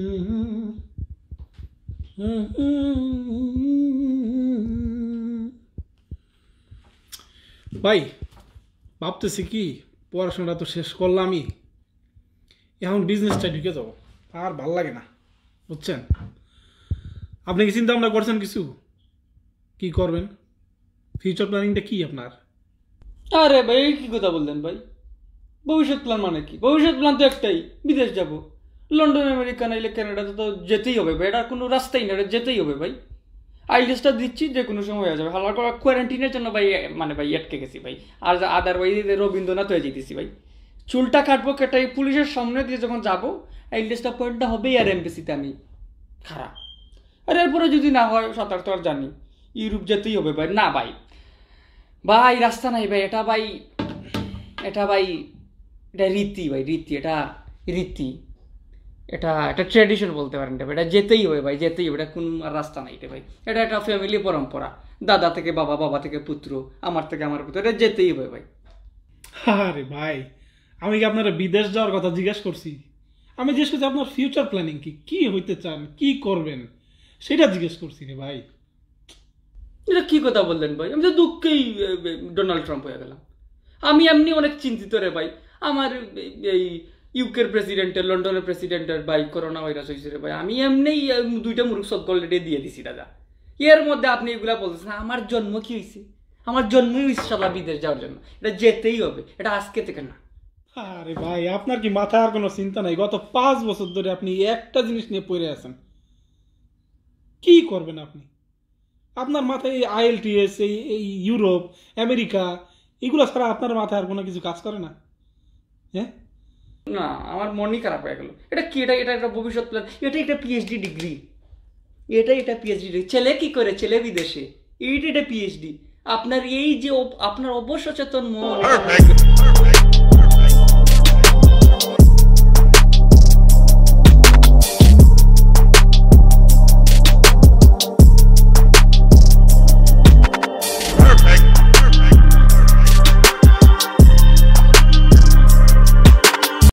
ভাই ভাবতেছি কি পড়াশোনাটা তো শেষ করলামই এখন বিজনেসটা ঢুকে যাবো আর ভাল লাগে না বুঝছেন আপনি কি চিন্তা ভাবনা করছেন কিছু কি করবেন ফিউচার প্ল্যানিংটা কি আপনার আরে ভাই কি কথা বললেন ভাই ভবিষ্যৎ প্ল্যান মানে কি ভবিষ্যৎ প্ল্যান তো একটাই বিদেশ যাবো লন্ডন আমেরিকা নাইলে ক্যানাডাতে তো যেতেই হবে ভাই এটা কোনো রাস্তাই না এটা যেতেই হবে ভাই লিস্টটা দিচ্ছি যে কোনো সময় হয়ে যাবে হালার করা কোয়ারেন্টিনের জন্য ভাই মানে ভাই আটকে গেছি ভাই আর আদারওয়াইজ রবীন্দ্রনাথ হয়ে যেতেছি ভাই চুলটা কাটবো কেটে পুলিশের সামনে দিয়ে যখন যাবো লিস্টটা পয়েন্টটা হবেই আর এমবিসিতে আমি খারাপ আর এরপরে যদি না হয় সাঁতার তো আর জানি ইউরোপ যেতেই হবে ভাই না ভাই ভাই রাস্তা নাই ভাই এটা ভাই এটা ভাই এটা রীতি ভাই রীতি এটা রীতি এটা একটা ট্র্যাডিশন বলতে পারেন এটা এটা যেতেই হবে ভাই যেতেই হবে এটা কোন রাস্তা নাই এটা ভাই এটা একটা ফ্যামিলি পরম্পরা দাদা থেকে বাবা বাবা থেকে পুত্র আমার থেকে আমার পুত্র এটা যেতেই হবে ভাই আরে ভাই আমি কি আপনারা বিদেশ যাওয়ার কথা জিজ্ঞাসা করছি আমি জিজ্ঞেস করছি আপনার ফিউচার প্ল্যানিং কি কি হইতে চান কি করবেন সেটা জিজ্ঞেস করছি রে ভাই এটা কী কথা বললেন ভাই আমি তো দুঃখেই ডোনাল্ড ট্রাম্প হয়ে গেলাম আমি এমনি অনেক চিন্তিত রে ভাই আমার এই ইউকের প্রেসিডেন্টের লন্ডনের প্রেসিডেন্টের ভাই করোনা ভাইরাস হয়েছে রে ভাই আমি এমনি দুইটা মুরুখ সব অলরেডি দিয়ে দিছি দাদা এর মধ্যে আপনি এগুলা বলতেছেন হ্যাঁ, আমার জন্ম কি হয়েছে আমার জন্মই হয়েছে বিদেশ যাওয়ার জন্য এটা যেতেই হবে এটা আজকে থেকে না আরে ভাই আপনার কি মাথায় আর কোনো চিন্তা নাই গত পাঁচ বছর ধরে আপনি একটা জিনিস নিয়ে পড়ে আছেন কি করবেন আপনি আপনার মাথায় এই আইএলটিএস এই এই ইউরোপ আমেরিকা এগুলো ছাড়া আপনার মাথায় আর কোনো কিছু কাজ করে না হ্যাঁ না আমার মনই খারাপ হয়ে গেল এটা কি এটা এটা একটা ভবিষ্যৎ প্ল্যান এটা একটা পিএইচডি ডিগ্রি এটা এটা পিএইচডি ডিগ্রি ছেলে কি করে ছেলে বিদেশে এইটা এটা পিএইচডি আপনার এই যে আপনার অবসচেতন মন oh,